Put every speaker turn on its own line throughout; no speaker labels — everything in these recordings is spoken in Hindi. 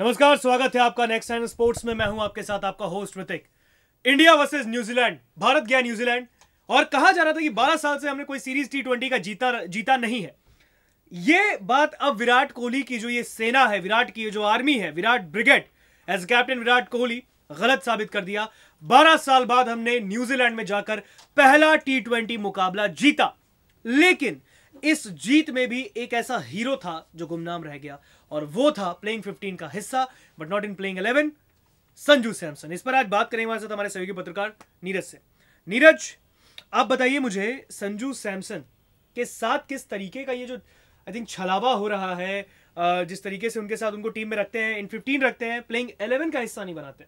नमस्कार स्वागत है आपका नेक्स्ट टाइम स्पोर्ट्स में मैं हूं आपके साथ आपका host Hrithik India versus New Zealand Bharat गया न्यूजीलैंड और कहा जा रहा था कि 12 साल से हमने कोई सीरीज टी ट्वेंटी का जीता जीता नहीं है ये बात अब विराट कोहली की जो ये सेना है विराट की जो आर्मी है Virat brigade as captain Virat Kohli गलत साबित कर दिया 12 साल बाद हमने न्यूजीलैंड में जाकर पहला टी मुकाबला जीता लेकिन इस जीत में भी एक ऐसा हीरो था जो गुमनाम रह गया और वो था प्लेइंग 15 का हिस्सा but not in playing 11 Sanju Samson इस पर आज बात करेंगे हमारे साथ हमारे सहयोगी पत्रकार नीरज से नीरज आप बताइए मुझे संजू सैमसन के साथ किस तरीके का ये जो आई थिंक छलावा हो रहा है जिस तरीके से उनके साथ उनको टीम में रखते हैं इन फिफ्टीन रखते हैं प्लेइंग एलेवन का हिस्सा नहीं बनाते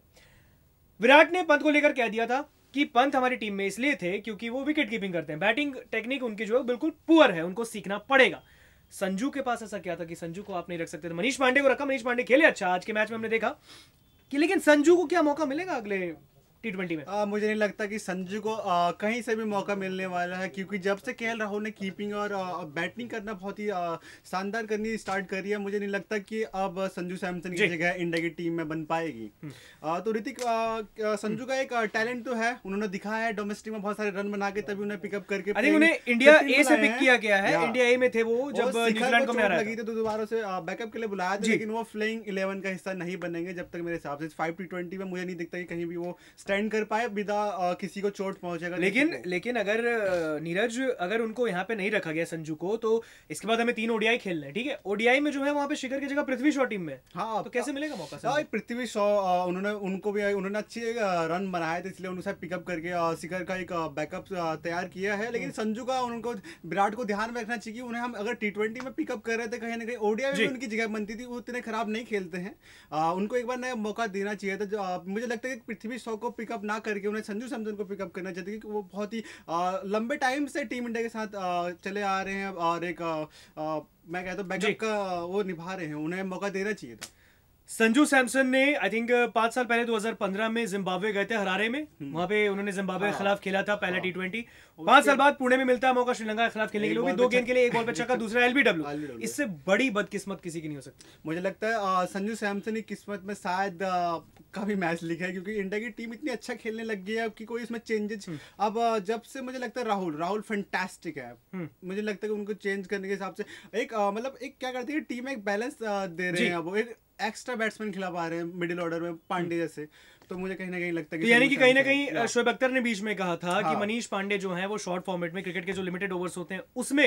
विराट ने पंत को लेकर कह दिया था कि पंत हमारी टीम में इसलिए थे क्योंकि वो विकेट कीपिंग करते हैं बैटिंग टेक्निक उनकी जो है बिल्कुल पुअर है उनको सीखना पड़ेगा संजू के पास ऐसा क्या था कि संजू को आप नहीं रख सकते थे मनीष पांडे को रखा मनीष पांडे खेले अच्छा
आज के मैच में हमने देखा कि लेकिन संजू को क्या मौका मिलेगा अगले टी ट्वेंटी में आ, मुझे नहीं लगता कि संजू को आ, कहीं से भी मौका मिलने वाला है क्योंकि जब से के राहुल ने कीपिंग और आ, बैटिंग करना बहुत ही शानदार करनी स्टार्ट करी है मुझे नहीं लगता कि अब संजू सैमसन की जगह इंडिया की टीम में बन पाएगी हम्म। आ, तो ऋतिक संजू का एक टैलेंट तो है उन्होंने दिखाया है डोमेस्टिक में बहुत सारे रन बना के तभी उन्हें पिकअप करके उन्हें इंडिया ए से पिक किया गया है इंडिया ए में थे वो जब लगी थी तो दोबारा से बैकअप के लिए बुलाया था लेकिन वो फ्लेइंग इलेवन का हिस्सा नहीं बनेंगे जब तक मेरे हिसाब से फाइव टी ट्वेंटी में मुझे नहीं दिखता कि कहीं भी वो स्टैंड कर पाए बिना किसी को चोट पहुंचेगा लेकिन
लेकिन अगर नीरज अगर उनको यहाँ पे नहीं रखा गया संजू को तो इसके बाद हमें
तीन ओडीआई खेलना है ठीक है ओडीआई में जो है वहाँ पे शिखर की जगह पृथ्वी शॉ टीम में हाँ तो कैसे मिलेगा मौका हाँ, पृथ्वी शॉ उन्होंने उनको भी उन्होंने अच्छे रन बनाए थे इसलिए उनसे पिकअप करके शिखर का एक बैकअप तैयार किया है लेकिन हम्म। संजू का उनको विराट को ध्यान में रखना चाहिए उन्हें हम अगर टी ट्वेंटी में पिकअप कर रहे थे कहीं ना कहीं ओडीआई में उनकी जगह बनती थी वो इतने खराब नहीं खेलते हैं उनको एक बार नया मौका देना चाहिए था मुझे लगता है कि पृथ्वी शॉ को पिकअप ना करके उन्हें संजू सैमसन को पिकअप करना चाहिए क्योंकि वो बहुत ही लंबे टाइम से टीम इंडिया के साथ चले आ रहे हैं और एक मैं कहता हूँ बैकअप का वो निभा रहे हैं उन्हें मौका देना चाहिए था
संजू सैमसन ने आई थिंक पांच साल पहले 2015 में जिम्बाब्वे गए थे हरारे में हम्म। वहां पे उन्होंने जिम्बाब्वे के हाँ। खिलाफ खेला था पहला टी ट्वेंटी पांच साल बाद पुणे में मिलता है मौका श्रीलंका के खिलाफ खेलने के लिए दो गेंद के लिए एक बॉल पे छक्का दूसरा एल एलबीडब्ल्यू
इससे बड़ी बदकिस्मत किसी की नहीं हो सकती मुझे लगता है संजू सैमसन की किस्मत में शायद काफी मैच लिखा है क्योंकि इंडिया की टीम इतनी अच्छा खेलने लग गई है कि कोई इसमें चेंजेस हम्म। अब जब से मुझे लगता है राहुल राहुल फैंटास्टिक है हम्म। मुझे लगता है उनको चेंज करने के हिसाब से एक मतलब एक क्या करती है टीम एक बैलेंस दे रहे हैं वो एक्स्ट्रा बैट्समैन खिला पा रहे हैं मिडिल ऑर्डर में पांडे जैसे तो मुझे कहीं ना कहीं लगता है तो यानी कि कहीं ना कहीं
शोएब अख्तर ने बीच में कहा था हाँ। कि मनीष पांडे जो है वो शॉर्ट फॉर्मेट में क्रिकेट के जो लिमिटेड ओवर्स होते हैं उसमें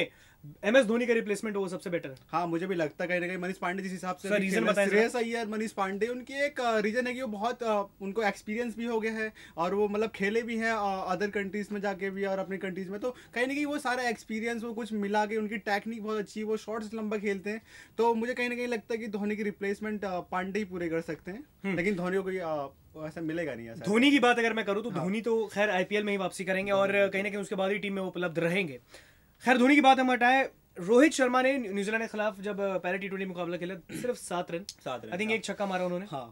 एम एस धोनी का रिप्लेसमेंट वो
सबसे बेटर है हाँ मुझे भी लगता है कहीं ना कहीं मनीष पांडे जिस हिसाब से रीजन सही है मनीष पांडे उनकी एक रीजन है कि वो बहुत उनको एक्सपीरियंस भी हो गया है और वो मतलब खेले भी हैं अदर कंट्रीज में जाके भी और अपनी कंट्रीज में तो कहीं ना कहीं वो सारा एक्सपीरियंस वो कुछ मिला के उनकी टेक्निक बहुत अच्छी वो शॉर्ट्स लंबा खेलते हैं तो मुझे कहीं ना कहीं लगता है कि धोनी की रिप्लेसमेंट पांडे ही पूरे कर सकते हैं हम्म। लेकिन धोनी को वो ऐसा मिलेगा नहीं ऐसा धोनी
की बात अगर मैं करूँ तो हाँ। धोनी तो खैर आईपीएल में ही वापसी करेंगे हाँ। और कहीं ना कहीं उसके बाद ही टीम में उपलब्ध रहेंगे खैर धोनी की बात हम हटाए रोहित शर्मा ने न्यूजीलैंड के खिलाफ जब पहले टी ट्वेंटी मुकाबला खेला सिर्फ सात रन सात रन आई थिंक हाँ। एक छक्का
मारा उन्होंने हाँ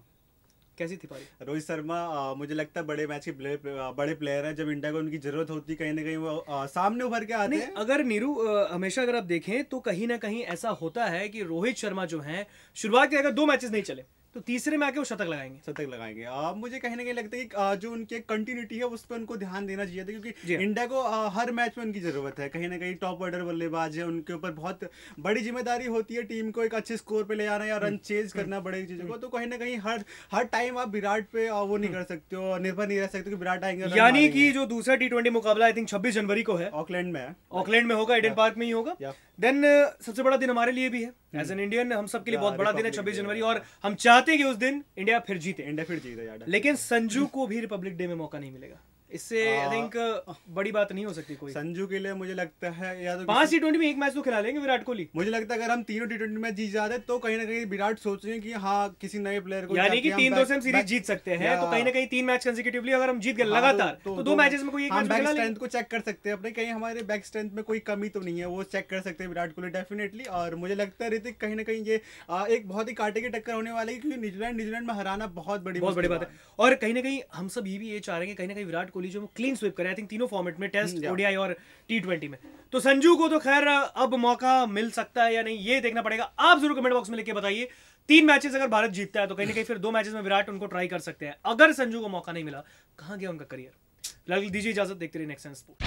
कैसी थी पारी रोहित शर्मा मुझे लगता है बड़े मैच के प्ले, बड़े प्लेयर हैं जब इंडिया को उनकी जरूरत होती कहीं ना कहीं वो आ, सामने उभर के आते हैं अगर नीरू हमेशा अगर आप
देखें तो कहीं ना कहीं ऐसा होता है कि रोहित शर्मा जो है शुरुआत के अगर दो मैचेस नहीं चले
तो तीसरे में आके वो शतक लगाएंगे शतक लगाएंगे आप मुझे कहीं ना कहीं लगता है कि जो उनकी कंटिन्यूटी है उस पर उनको ध्यान देना चाहिए था क्योंकि हाँ। इंडिया को हर मैच में उनकी जरूरत है कहीं ना कहीं टॉप ऑर्डर बल्लेबाज है उनके ऊपर बहुत बड़ी जिम्मेदारी होती है टीम को एक अच्छे स्कोर पे ले आना या रन चेज हम्म। करना हम्म। बड़ी चीजों को हम्म। तो कहीं ना कहीं हर हर टाइम आप विराट पे वो नहीं कर सकते हो निर्भर नहीं रह सकते कि विराट आएंगे यानी कि
जो दूसरा टी मुकाबला आई थिंक छब्बीस जनवरी को है ऑकलैंड में ऑकलैंड में होगा एडन पार्क में ही होगा देन uh, सबसे बड़ा दिन हमारे लिए भी है एज एन इंडियन हम सबके लिए बहुत बड़ा दिन है छब्बीस जनवरी और हम चाहते हैं कि उस दिन इंडिया फिर जीते इंडिया फिर जीते लेकिन संजू को भी रिपब्लिक डे में मौका नहीं मिलेगा इससे आई थिंक
बड़ी बात नहीं हो सकती कोई संजू के लिए मुझे लगता है या तो पांच टी में एक मैच तो खिला लेंगे विराट कोहली मुझे लगता है अगर हम तीनों टी ट्वेंटी मैच जीत जाते तो कहीं ना कहीं विराट सोच रहे हैं कि हाँ किसी नए प्लेयर को यानी कि तीन दो से हम सीरीज जीत सकते हैं तो कहीं ना कहीं तीन मैच कंजिकेटिवली अगर हम जीत गए हाँ, लगातार तो, तो, तो दो मैचेस में कोई एक बैक स्ट्रेंथ को चेक कर सकते हैं अपने कहीं हमारे बैक स्ट्रेंथ में कोई कमी तो नहीं है वो चेक कर सकते हैं विराट कोहली डेफिनेटली और मुझे लगता है ऋतिक कहीं ना कहीं ये एक बहुत ही कांटे की टक्कर होने वाली है क्योंकि न्यूजीलैंड न्यूजीलैंड में हराना बहुत बड़ी बहुत बड़ी बात है और कहीं ना कहीं हम सब ये भी ये चाह रहे हैं कहीं ना कहीं विराट कोहली कोहली जो
क्लीन स्वीप करें आई थिंक तीनों फॉर्मेट में टेस्ट ओडीआई hmm, और टी ट्वेंटी में तो संजू को तो खैर अब मौका मिल सकता है या नहीं ये देखना पड़ेगा आप जरूर कमेंट बॉक्स में लिख के बताइए तीन मैचेस अगर भारत जीतता है तो कहीं ना कहीं फिर दो मैचेस में विराट उनको ट्राई कर सकते हैं अगर संजू को मौका नहीं मिला कहां गया उनका करियर लग दीजिए इजाजत देखते रहिए नेक्स्ट